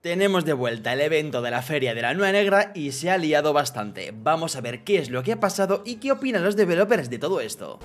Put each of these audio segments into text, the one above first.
Tenemos de vuelta el evento de la Feria de la Nueva Negra y se ha liado bastante. Vamos a ver qué es lo que ha pasado y qué opinan los developers de todo esto.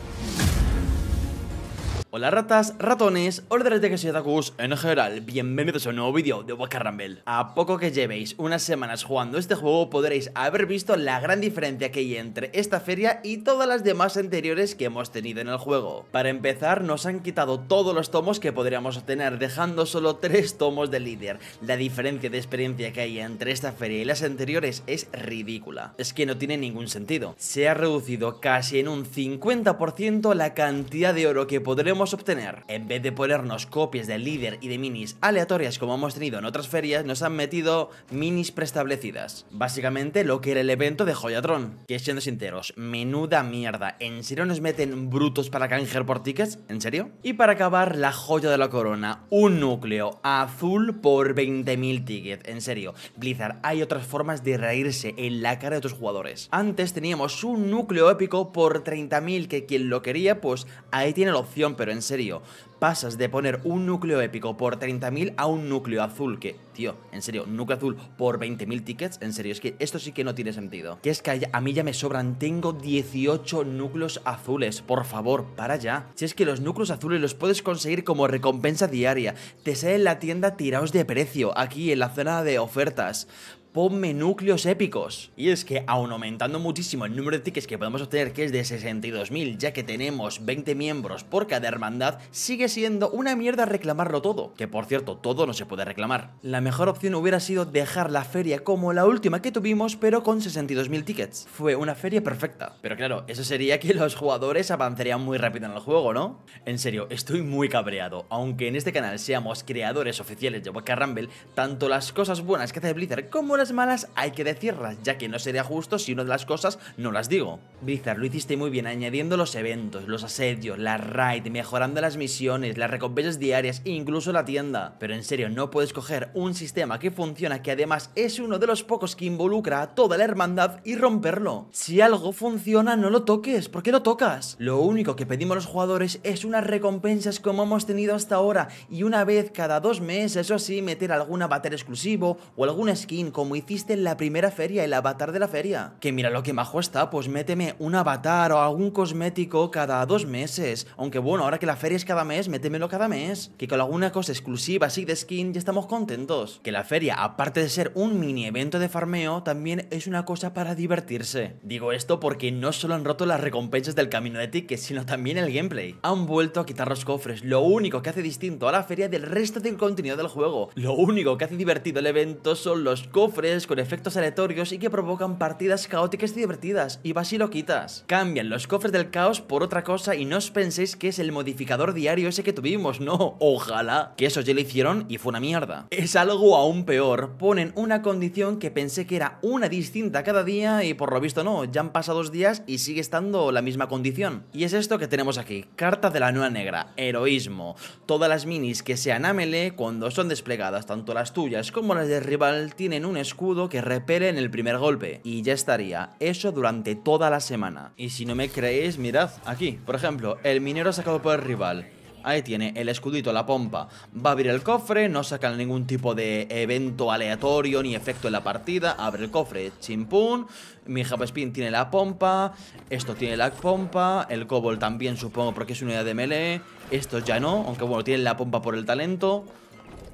Hola ratas, ratones, órdenes de Kashiatakus en general, bienvenidos a un nuevo vídeo de Boca ramble A poco que llevéis unas semanas jugando este juego podréis haber visto la gran diferencia que hay entre esta feria y todas las demás anteriores que hemos tenido en el juego. Para empezar nos han quitado todos los tomos que podríamos obtener dejando solo 3 tomos de líder. La diferencia de experiencia que hay entre esta feria y las anteriores es ridícula. Es que no tiene ningún sentido. Se ha reducido casi en un 50% la cantidad de oro que podremos obtener. En vez de ponernos copias del líder y de minis aleatorias como hemos tenido en otras ferias, nos han metido minis preestablecidas. Básicamente lo que era el evento de Joyatron. Que siendo sinceros, menuda mierda. ¿En serio nos meten brutos para canjear por tickets? ¿En serio? Y para acabar, la joya de la corona. Un núcleo azul por 20.000 tickets. En serio, Blizzard, hay otras formas de reírse en la cara de tus jugadores. Antes teníamos un núcleo épico por 30.000 que quien lo quería, pues ahí tiene la opción, pero en serio. Pasas de poner un núcleo épico por 30.000 a un núcleo azul, que, tío, en serio, núcleo azul por 20.000 tickets, en serio, es que esto sí que no tiene sentido. Que es que a mí ya me sobran, tengo 18 núcleos azules, por favor, para ya. Si es que los núcleos azules los puedes conseguir como recompensa diaria, te sale en la tienda tiraos de precio, aquí en la zona de ofertas ponme núcleos épicos. Y es que aun aumentando muchísimo el número de tickets que podemos obtener, que es de 62.000, ya que tenemos 20 miembros por cada hermandad, sigue siendo una mierda reclamarlo todo. Que por cierto, todo no se puede reclamar. La mejor opción hubiera sido dejar la feria como la última que tuvimos, pero con 62.000 tickets. Fue una feria perfecta. Pero claro, eso sería que los jugadores avanzarían muy rápido en el juego, ¿no? En serio, estoy muy cabreado. Aunque en este canal seamos creadores oficiales de Boca Rumble, tanto las cosas buenas que hace Blizzard como las malas hay que decirlas, ya que no sería justo si una de las cosas no las digo. Blizzard, lo hiciste muy bien añadiendo los eventos, los asedios, la raid, mejorando las misiones, las recompensas diarias e incluso la tienda. Pero en serio, no puedes coger un sistema que funciona, que además es uno de los pocos que involucra a toda la hermandad y romperlo. Si algo funciona, no lo toques, ¿por qué lo tocas? Lo único que pedimos a los jugadores es unas recompensas como hemos tenido hasta ahora y una vez cada dos meses, o sí meter algún avatar exclusivo o alguna skin como hiciste en la primera feria, el avatar de la feria. Que mira lo que majo está, pues méteme un avatar o algún cosmético cada dos meses. Aunque bueno, ahora que la feria es cada mes, métemelo cada mes. Que con alguna cosa exclusiva así de skin ya estamos contentos. Que la feria, aparte de ser un mini evento de farmeo, también es una cosa para divertirse. Digo esto porque no solo han roto las recompensas del camino de tickets, sino también el gameplay. Han vuelto a quitar los cofres, lo único que hace distinto a la feria del resto del contenido del juego. Lo único que hace divertido el evento son los cofres con efectos aleatorios y que provocan partidas caóticas y divertidas, y vas y lo quitas. Cambian los cofres del caos por otra cosa y no os penséis que es el modificador diario ese que tuvimos, no, ojalá, que eso ya lo hicieron y fue una mierda. Es algo aún peor, ponen una condición que pensé que era una distinta cada día y por lo visto no, ya han pasado dos días y sigue estando la misma condición. Y es esto que tenemos aquí, carta de la nueva negra, heroísmo, todas las minis que sean amele cuando son desplegadas, tanto las tuyas como las del rival, tienen un escudo que repele en el primer golpe. Y ya estaría. Eso durante toda la semana. Y si no me creéis, mirad, aquí. Por ejemplo, el minero sacado por el rival. Ahí tiene el escudito, la pompa. Va a abrir el cofre, no saca ningún tipo de evento aleatorio ni efecto en la partida. Abre el cofre, chimpún. Mi Spin tiene la pompa. Esto tiene la pompa. El Cobol también, supongo, porque es una unidad de melee. esto ya no, aunque bueno, tiene la pompa por el talento.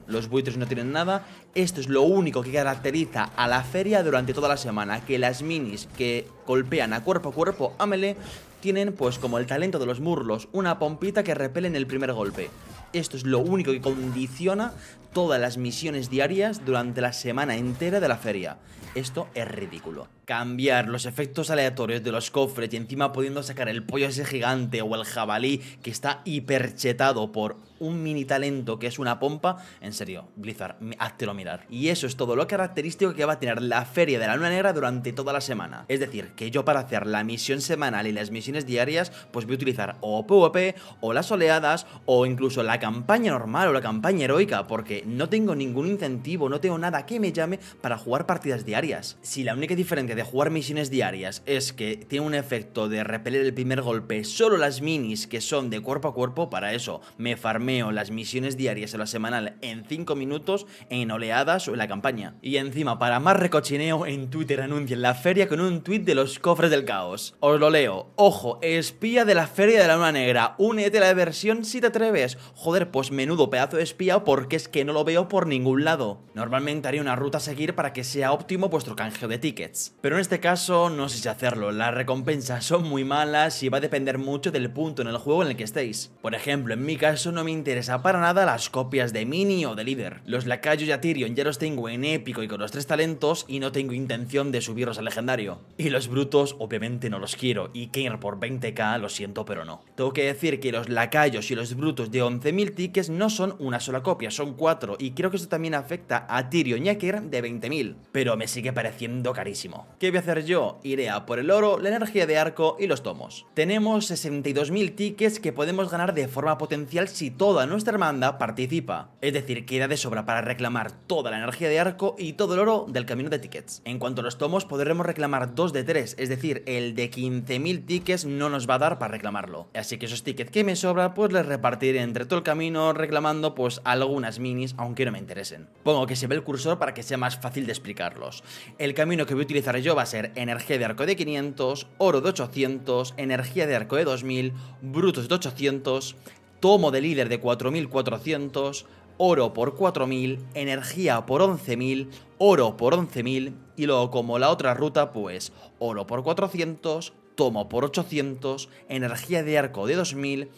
Los buitres no tienen nada. Esto es lo único que caracteriza a la feria durante toda la semana. Que las minis que golpean a cuerpo a cuerpo a tienen pues como el talento de los murlos, una pompita que repelen el primer golpe. Esto es lo único que condiciona todas las misiones diarias durante la semana entera de la feria. Esto es ridículo. Cambiar los efectos aleatorios de los cofres y encima pudiendo sacar el pollo ese gigante o el jabalí que está hiperchetado por un mini talento que es una pompa, en serio, Blizzard, háztelo mirar. Y eso es todo lo característico que va a tener la feria de la luna negra durante toda la semana. Es decir, que yo para hacer la misión semanal y las misiones diarias, pues voy a utilizar o PvP, o las oleadas, o incluso la campaña normal o la campaña heroica, porque no tengo ningún incentivo, no tengo nada que me llame para jugar partidas diarias. Si la única diferencia de jugar misiones diarias es que tiene un efecto de repeler el primer golpe solo las minis que son de cuerpo a cuerpo, para eso me farmeo las misiones diarias a la semanal en 5 minutos en oleadas o en la campaña. Y encima, para más recochineo, en Twitter anuncian la feria con un tweet de los cofres del caos. Os lo leo. Ojo, espía de la feria de la luna negra. Únete a la versión si te atreves. Joder, pues menudo pedazo de espía porque es que no lo veo por ningún lado. Normalmente haría una ruta a seguir para que sea óptimo vuestro canjeo de tickets. Pero en este caso no sé si hacerlo, las recompensas son muy malas y va a depender mucho del punto en el juego en el que estéis. Por ejemplo, en mi caso no me interesa para nada las copias de Mini o de Líder. Los lacayos y Tyrion ya los tengo en épico y con los tres talentos y no tengo intención de subirlos al legendario. Y los brutos obviamente no los quiero y ir por 20k lo siento pero no. Tengo que decir que los lacayos y los brutos de 11.000 tickets no son una sola copia, son cuatro y creo que eso también afecta a Tyrion, ya de 20.000. Pero me sigue pareciendo carísimo. ¿Qué voy a hacer yo? Iré a por el oro, la energía de arco y los tomos. Tenemos 62.000 tickets que podemos ganar de forma potencial si toda nuestra hermanda participa. Es decir, queda de sobra para reclamar toda la energía de arco y todo el oro del camino de tickets. En cuanto a los tomos, podremos reclamar 2 de 3, es decir, el de 15.000 tickets no nos va a dar para reclamarlo. Así que esos tickets que me sobra, pues les repartiré entre todo el camino reclamando pues algunas minis aunque no me interesen. Pongo que se ve el cursor para que sea más fácil de explicarlos. El camino que voy a utilizar yo va a ser energía de arco de 500, oro de 800, energía de arco de 2000, brutos de 800, tomo de líder de 4400, oro por 4000, energía por 11000, oro por 11000 y luego como la otra ruta pues oro por 400, tomo por 800, energía de arco de 2000,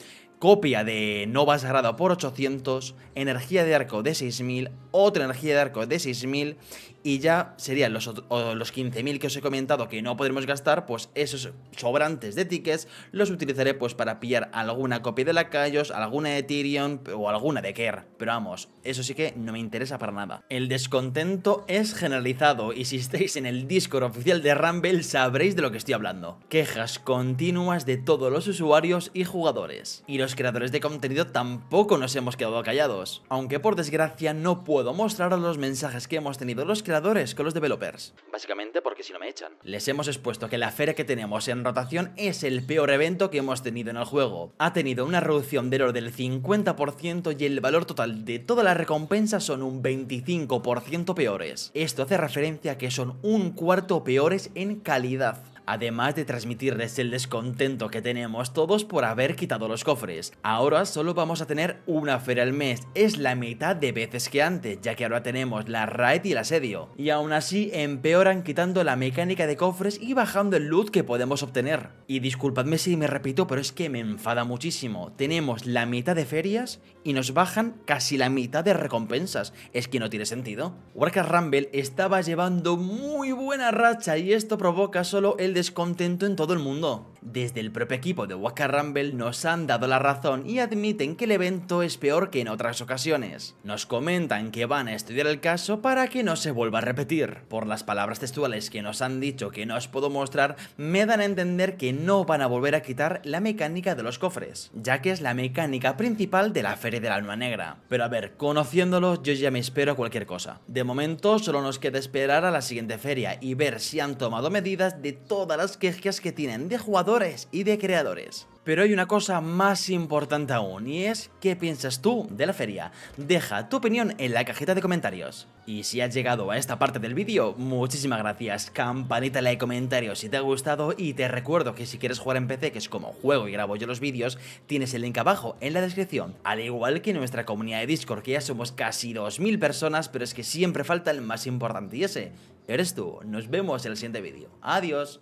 copia de Nova Sagrada por 800, energía de arco de 6000, otra energía de arco de 6000 y ya serían los, 15.000 que os he comentado que no podremos gastar, pues esos sobrantes de tickets los utilizaré pues para pillar alguna copia de la Kaios, alguna de Tyrion o alguna de Kerr, pero vamos, eso sí que no me interesa para nada. El descontento es generalizado y si estáis en el Discord oficial de Rumble sabréis de lo que estoy hablando. Quejas continuas de todos los usuarios y jugadores. Y los creadores de contenido tampoco nos hemos quedado callados, aunque por desgracia no puedo mostraros los mensajes que hemos tenido los creadores con los developers. Básicamente porque si no me echan. Les hemos expuesto que la feria que tenemos en rotación es el peor evento que hemos tenido en el juego. Ha tenido una reducción de oro del 50% y el valor total de todas las recompensas son un 25% peores. Esto hace referencia a que son un cuarto peores en calidad además de transmitirles el descontento que tenemos todos por haber quitado los cofres. Ahora solo vamos a tener una feria al mes, es la mitad de veces que antes, ya que ahora tenemos la raid y el asedio. Y aún así empeoran quitando la mecánica de cofres y bajando el loot que podemos obtener. Y disculpadme si me repito, pero es que me enfada muchísimo. Tenemos la mitad de ferias y nos bajan casi la mitad de recompensas. Es que no tiene sentido. Warcraft Rumble estaba llevando muy buena racha y esto provoca solo el descontento en todo el mundo. Desde el propio equipo de Waka Rumble nos han dado la razón y admiten que el evento es peor que en otras ocasiones. Nos comentan que van a estudiar el caso para que no se vuelva a repetir. Por las palabras textuales que nos han dicho que no os puedo mostrar, me dan a entender que no van a volver a quitar la mecánica de los cofres, ya que es la mecánica principal de la Feria del Alma Negra. Pero a ver, conociéndolos yo ya me espero cualquier cosa. De momento solo nos queda esperar a la siguiente feria y ver si han tomado medidas de todas las quejas que tienen de jugadores y de creadores. Pero hay una cosa más importante aún, y es qué piensas tú de la feria. Deja tu opinión en la cajita de comentarios. Y si has llegado a esta parte del vídeo, muchísimas gracias. Campanita de comentarios si te ha gustado, y te recuerdo que si quieres jugar en PC, que es como juego y grabo yo los vídeos, tienes el link abajo en la descripción. Al igual que nuestra comunidad de Discord, que ya somos casi 2.000 personas, pero es que siempre falta el más importante, y ese eres tú. Nos vemos en el siguiente vídeo. Adiós.